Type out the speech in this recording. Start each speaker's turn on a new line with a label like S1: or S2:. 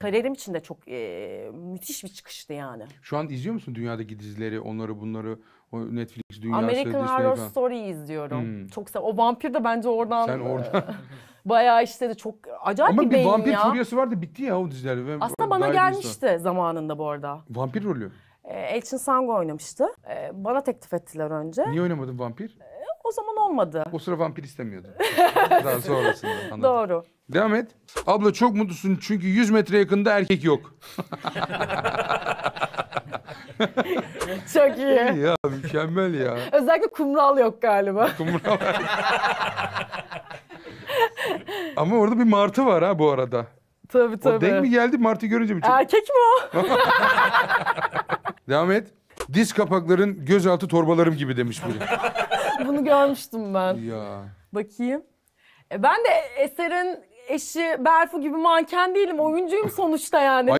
S1: kariyerim için de çok e, müthiş bir çıkıştı yani.
S2: Şu an izliyor musun dünyadaki dizileri, onları bunları, o Netflix dünyası, American Disney Horror Story
S1: izliyorum. Hmm. Çok sev O vampir de bence oradan. Sen oradan. bayağı işte de çok acayip Ama bir beyin ya. Ama bir vampir furyası
S2: vardı bitti ya o diziler. Ben Aslında bana gelmişti insan.
S1: zamanında bu arada.
S2: Vampir rolü.
S1: Elçin Sango oynamıştı. Bana teklif ettiler önce. Niye
S2: oynamadın vampir? O zaman olmadı. O sıra vampir istemiyordum.
S3: Daha sonrasında. Anladım. Doğru.
S2: Devam et. Abla çok mutlusun çünkü 100 metre yakında erkek yok. Çok iyi. ya mükemmel ya.
S3: Özellikle kumral yok galiba. Kumral.
S2: Ama orada bir martı var ha bu arada.
S3: Tabii tabii. O denk mi
S2: geldi martı görünce mi? Erkek mi o? Devam et. Diz kapakların gözaltı torbalarım gibi demiş biri.
S1: Bunu görmüştüm ben. Ya. Bakayım. E ben de Eser'in eşi Berfu gibi manken değilim. Oyuncuyum sonuçta yani.